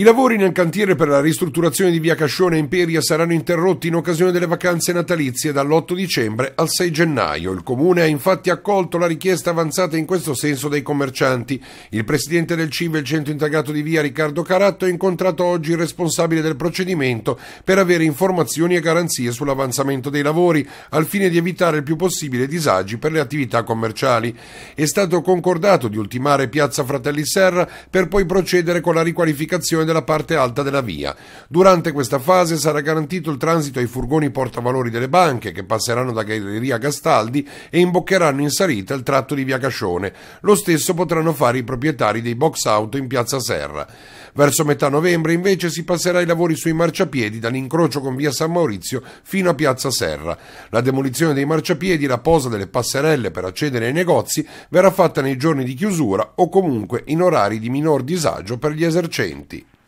I lavori nel cantiere per la ristrutturazione di via Cascione e Imperia saranno interrotti in occasione delle vacanze natalizie dall'8 dicembre al 6 gennaio. Il comune ha infatti accolto la richiesta avanzata in questo senso dai commercianti. Il presidente del CIV, il centro integrato di via Riccardo Caratto, ha incontrato oggi il responsabile del procedimento per avere informazioni e garanzie sull'avanzamento dei lavori al fine di evitare il più possibile disagi per le attività commerciali. È stato concordato di ultimare Piazza Fratelli Serra per poi procedere con la riqualificazione della parte alta della via. Durante questa fase sarà garantito il transito ai furgoni portavalori delle banche che passeranno da Galleria Gastaldi e imboccheranno in salita il tratto di via Cascione. Lo stesso potranno fare i proprietari dei box auto in piazza Serra. Verso metà novembre invece si passerà i lavori sui marciapiedi dall'incrocio con via San Maurizio fino a piazza Serra. La demolizione dei marciapiedi la posa delle passerelle per accedere ai negozi verrà fatta nei giorni di chiusura o comunque in orari di minor disagio per gli esercenti.